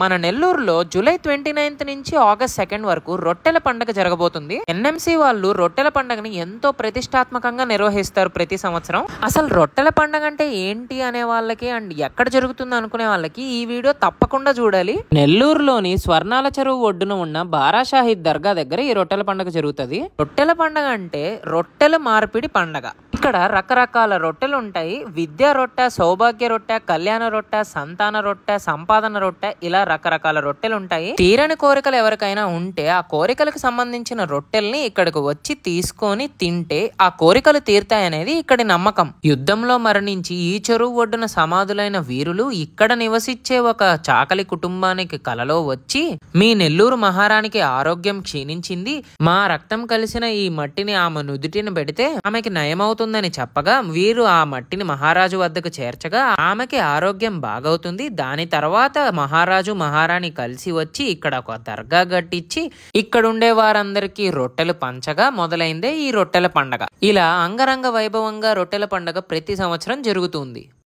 మన నెల్లూరులో July twenty ninth నుంచి ఆగస్ట్ సెకండ్ వరకు రొట్టెల పండుగ జరగబోతుంది ఎన్ఎంసీ వాళ్ళు రొట్టెల పండుగని ఎంతో ప్రతిష్టాత్మకంగా నిర్వహిస్తారు ప్రతి సంవత్సరం అసలు రొట్టెల పండుగ అంటే ఏంటి అనే వాళ్ళకి అండ్ ఎక్కడ జరుగుతుంది అనుకునే వాళ్ళకి ఈ వీడియో తప్పకుండా చూడాలి నెల్లూరులోని స్వర్ణాల చెరువు ఒడ్డున ఉన్న బారాషాహిద్ దర్గా దగ్గర ఈ రొట్టెల పండుగ జరుగుతుంది రొట్టెల పండుగ అంటే రొట్టెల మార్పిడి పండగ ఇక్కడ రకరకాల రొట్టెలు ఉంటాయి విద్యా రొట్టె సౌభాగ్య రొట్టె కళ్యాణ రొట్టె సంతాన రొట్టె సంపాదన రొట్టె ఇలా రకరకాల రొట్టెలు ఉంటాయి తీరని కోరికలు ఎవరికైనా ఉంటే ఆ కోరికలకు సంబంధించిన రొట్టెల్ని ఇక్కడికి వచ్చి తీసుకొని తింటే ఆ కోరికలు తీరుతాయనేది ఇక్కడి నమ్మకం యుద్ధంలో మరణించి ఈ చెరువు ఒడ్డున సమాధులైన వీరులు ఇక్కడ నివసించే ఒక చాకలి కుటుంబానికి కలలో వచ్చి మీ నెల్లూరు మహారానికి ఆరోగ్యం క్షీణించింది మా రక్తం కలిసిన ఈ మట్టిని ఆమె నుదుటిని పెడితే ఆమెకి నయమవుతుందని చెప్పగా వీరు ఆ మట్టిని మహారాజు వద్దకు చేర్చగా ఆమెకి ఆరోగ్యం బాగవుతుంది దాని తర్వాత మహారా మహారాజు మహారాణి కలిసి వచ్చి ఇక్కడ ఒక దర్గా కట్టించి ఇక్కడుండే వారందరికీ రొట్టెలు పంచగా మొదలైందే ఈ రొట్టెల పండగ ఇలా అంగరంగ వైభవంగా రొట్టెల పండగ ప్రతి సంవత్సరం జరుగుతుంది